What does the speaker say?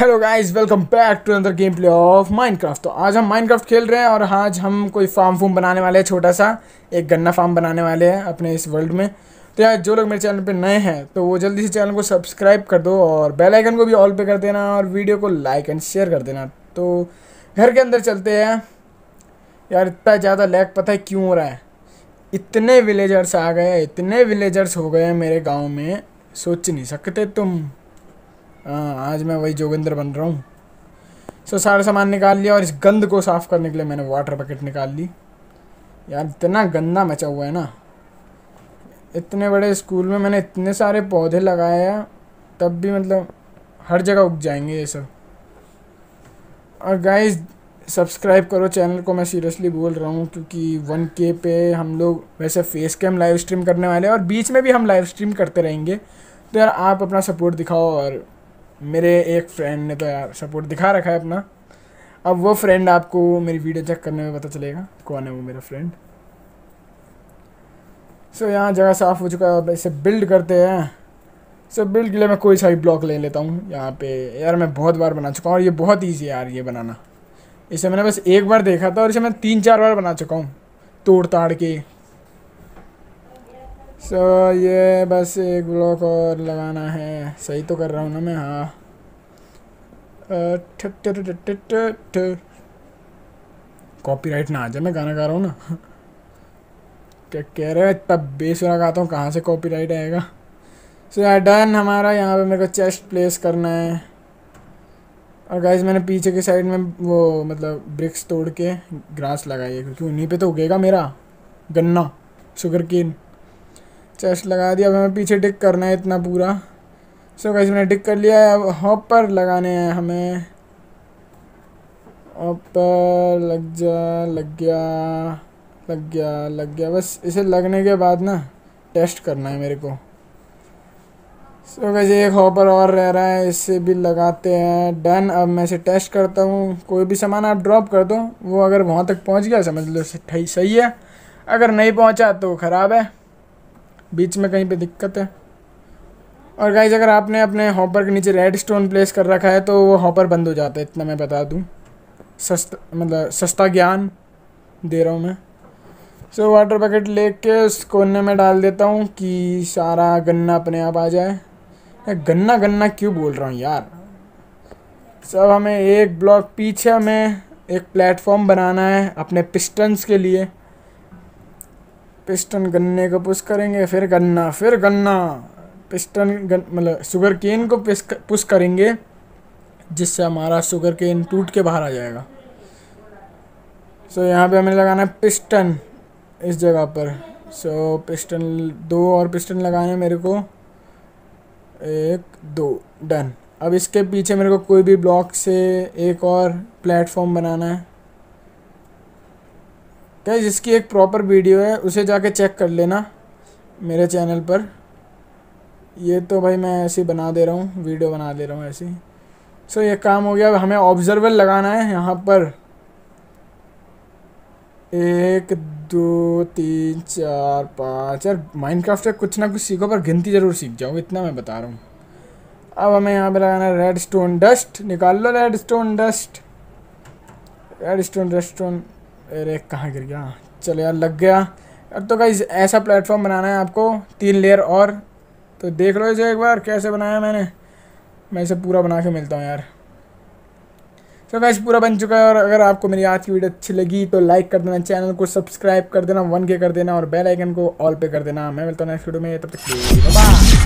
hello guys welcome back to अंदर game play of Minecraft तो आज हम माइनक्राफ्ट खेल रहे हैं और आज हम कोई फार्म फूम बनाने वाले हैं छोटा सा एक गन्ना फार्म बनाने वाले हैं अपने इस वर्ल्ड में तो यार जो लोग मेरे चैनल पे नए हैं तो वो जल्दी से चैनल को सब्सक्राइब कर दो और बेल आइकन को भी ऑल पे कर देना और वीडियो को लाइक एंड शेयर कर देना तो घर के अंदर चलते हैं यार इतना ज़्यादा लैग पता है क्यों हो रहा है इतने विलेजर्स आ गए इतने विलेजर्स हो गए मेरे गाँव में सोच नहीं सकते तुम हाँ आज मैं वही जोगिंदर बन रहा हूँ सो so, सारा सामान निकाल लिया और इस गंद को साफ़ करने के लिए मैंने वाटर बकेट निकाल ली यार इतना गंदा मचा हुआ है ना इतने बड़े स्कूल में मैंने इतने सारे पौधे लगाए हैं तब भी मतलब हर जगह उग जाएंगे ये सब और गाइस सब्सक्राइब करो चैनल को मैं सीरियसली बोल रहा हूँ क्योंकि वन के पे हम लोग वैसे फेस कैम लाइव स्ट्रीम करने वाले हैं और बीच में भी हम लाइव स्ट्रीम करते रहेंगे तो यार आप अपना सपोर्ट दिखाओ और मेरे एक फ्रेंड ने तो यार सपोर्ट दिखा रखा है अपना अब वो फ्रेंड आपको मेरी वीडियो चेक करने में पता चलेगा कौन है वो मेरा फ्रेंड सो so, यहाँ जगह साफ़ हो चुका है अब इसे बिल्ड करते हैं सो so, बिल्ड के लिए मैं कोई सा भी ब्लॉक ले लेता हूँ यहाँ पे यार मैं बहुत बार बना चुका हूँ और ये बहुत ईजी है यार ये बनाना इसे मैंने बस एक बार देखा था और इसे मैं तीन चार बार बना चुका हूँ तोड़ताड़ के सो so, ये बस एक ब्लॉक और लगाना है सही तो कर रहा हूँ ना मैं हाँ कॉपीराइट ना आ जाए मैं गाना गा रहा हूँ ना क्या कह रहे हो तब बेसुरा गाता हूँ कहाँ से कॉपीराइट आएगा सो यार डन हमारा यहाँ पे मेरे को चेस्ट प्लेस करना है और गाइज मैंने पीछे की साइड में वो मतलब ब्रिक्स तोड़ के ग्रास लगाई है क्योंकि उन्हीं पे तो उगेगा मेरा गन्ना शुगर केन चेस्ट लगा दिया अब हमें पीछे टिक करना है इतना पूरा सो गाइस मैंने टिक कर लिया है अब हॉपर लगाने हैं हमें हॉपर लग जा लग गया लग गया लग गया बस इसे लगने के बाद ना टेस्ट करना है मेरे को सो so, एक हॉपर और रह रहा है इसे भी लगाते हैं डन अब मैं इसे टेस्ट करता हूँ कोई भी सामान आप ड्रॉप कर दो वो अगर वहाँ तक पहुँच गया समझ लो सही सही है अगर नहीं पहुँचा तो ख़राब है बीच में कहीं पे दिक्कत है और गाइज अगर आपने अपने हॉपर के नीचे रेड स्टोन प्लेस कर रखा है तो वो हॉपर बंद हो जाता है इतना मैं बता दूँ सस्ता मतलब सस्ता ज्ञान दे रहा हूँ मैं सो so, वाटर बकेट ले के उस कोने में डाल देता हूँ कि सारा गन्ना अपने आप आ जाए गन्ना गन्ना क्यों बोल रहा हूँ यार सब हमें एक ब्लॉक पीछे हमें एक प्लेटफॉर्म बनाना है अपने पिस्टन्स के लिए पिस्टन गन्ने को पुश करेंगे फिर गन्ना फिर गन्ना पिस्टन गन मतलब शुगर केन को पुश करेंगे जिससे हमारा शुगर केन टूट के बाहर आ जाएगा सो so, यहाँ पे हमें लगाना है पिस्टन इस जगह पर सो so, पिस्टन दो और पिस्टन लगाने मेरे को एक दो डन अब इसके पीछे मेरे को कोई भी ब्लॉक से एक और प्लेटफॉर्म बनाना है गाइज इसकी एक प्रॉपर वीडियो है उसे जाके चेक कर लेना मेरे चैनल पर ये तो भाई मैं ऐसे बना दे रहा हूँ वीडियो बना दे रहा हूँ ऐसी सो ये काम हो गया अब हमें ऑब्जर्वर लगाना है यहाँ पर एक दो तीन चार पाँच यार माइनक्राफ्ट का कुछ ना कुछ सीखो पर गिनती ज़रूर सीख जाओ इतना मैं बता रहा हूँ अब हमें यहाँ पर लगाना है रेड स्टोन डस्ट निकाल लो redstone dust redstone redstone अरे कहाँ गिर गया चलो यार लग गया अब तो कहीं ऐसा प्लेटफॉर्म बनाना है आपको तीन लेयर और तो देख लो इसे एक बार कैसे बनाया मैंने मैं इसे पूरा बना के मिलता हूँ यार तो गाइज पूरा बन चुका है और अगर आपको मेरी आज की वीडियो अच्छी लगी तो लाइक कर देना चैनल को सब्सक्राइब कर देना वन के कर देना और बेल आइकन को ऑल पे कर देना मैं मिलता हूँ नेक्स्ट वीडियो में तब तक बाय